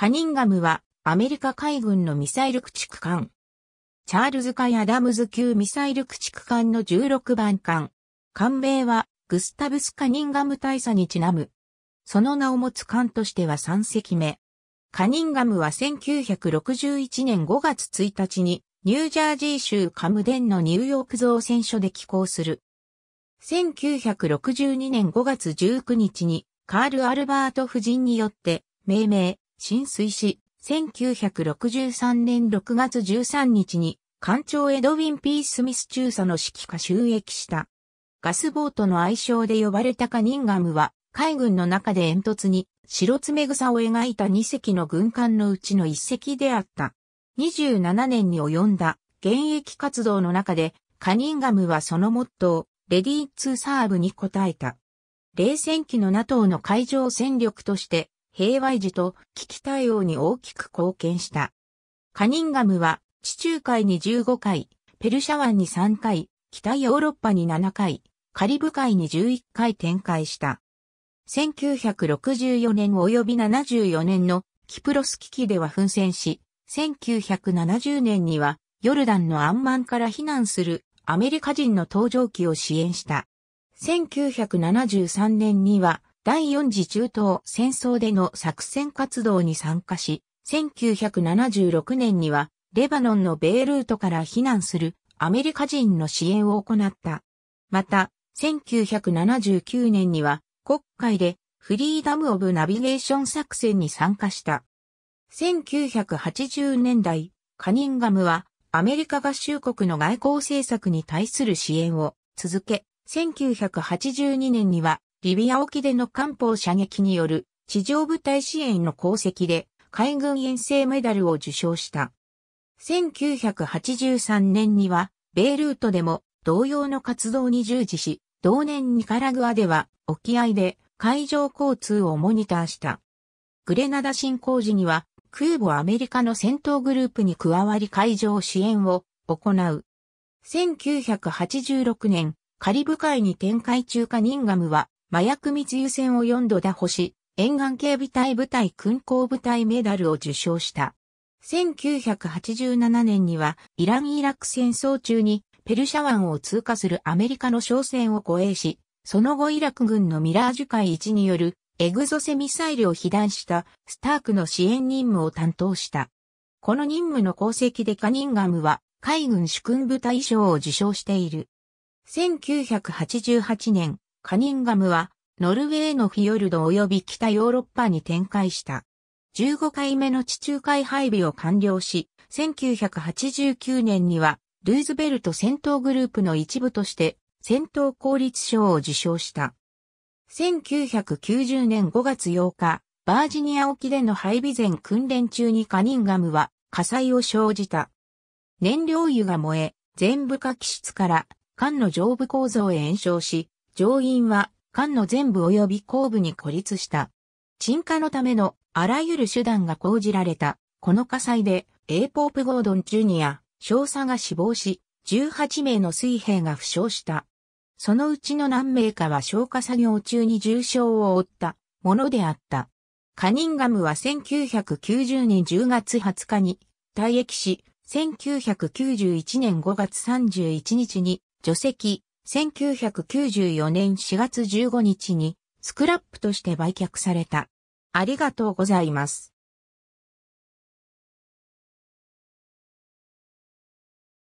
カニンガムはアメリカ海軍のミサイル駆逐艦。チャールズ・カイ・アダムズ級ミサイル駆逐艦の16番艦。艦名はグスタブス・カニンガム大佐にちなむ。その名を持つ艦としては3隻目。カニンガムは1961年5月1日にニュージャージー州カムデンのニューヨーク造船所で寄港する。1962年5月19日にカール・アルバート夫人によって命名、浸水し、1963年6月13日に、艦長エドウィン・ピースミス中佐の指揮下収益した。ガスボートの愛称で呼ばれたカニンガムは、海軍の中で煙突に、白爪草を描いた2隻の軍艦のうちの1隻であった。27年に及んだ現役活動の中で、カニンガムはそのモットー、レディー・ツー・サーブに応えた。冷戦期の NATO の海上戦力として平和維持と危機対応に大きく貢献した。カニンガムは地中海に15回、ペルシャ湾に3回、北ヨーロッパに7回、カリブ海に11回展開した。1964年及び74年のキプロス危機では奮戦し、1970年にはヨルダンのアンマンから避難するアメリカ人の搭乗機を支援した。1973年には第4次中東戦争での作戦活動に参加し、1976年にはレバノンのベイルートから避難するアメリカ人の支援を行った。また、1979年には国会でフリーダム・オブ・ナビゲーション作戦に参加した。1980年代、カニンガムはアメリカ合衆国の外交政策に対する支援を続け、1982年にはリビア沖での艦砲射撃による地上部隊支援の功績で海軍遠征メダルを受賞した。1983年には、ベイルートでも同様の活動に従事し、同年ニカラグアでは沖合で海上交通をモニターした。グレナダ侵攻時には空母アメリカの戦闘グループに加わり海上支援を行う。1986年、カリブ海に展開中カニンガムは麻薬密輸船を4度打破し、沿岸警備隊部隊勲港部隊メダルを受賞した。1987年には、イラン・イラク戦争中に、ペルシャ湾を通過するアメリカの商船を護衛し、その後イラク軍のミラージュ海1によるエグゾセミサイルを被弾したスタークの支援任務を担当した。この任務の功績でカニンガムは海軍主君部隊賞を受賞している。1988年、カニンガムは、ノルウェーのフィヨルド及び北ヨーロッパに展開した。15回目の地中海配備を完了し、1989年には、ルーズベルト戦闘グループの一部として、戦闘効率賞を受賞した。1990年5月8日、バージニア沖での配備前訓練中にカニンガムは火災を生じた。燃料油が燃え、全部化気質から艦の上部構造へ延焼し、上院は艦の全部及び後部に孤立した。沈下のためのあらゆる手段が講じられた。この火災で、エーポープ・ゴードン・ジュニア、少佐が死亡し、18名の水兵が負傷した。そのうちの何名かは消火作業中に重傷を負ったものであった。カニンガムは1990年10月20日に退役し、1991年5月31日に除籍、1994年4月15日にスクラップとして売却された。ありがとうございます。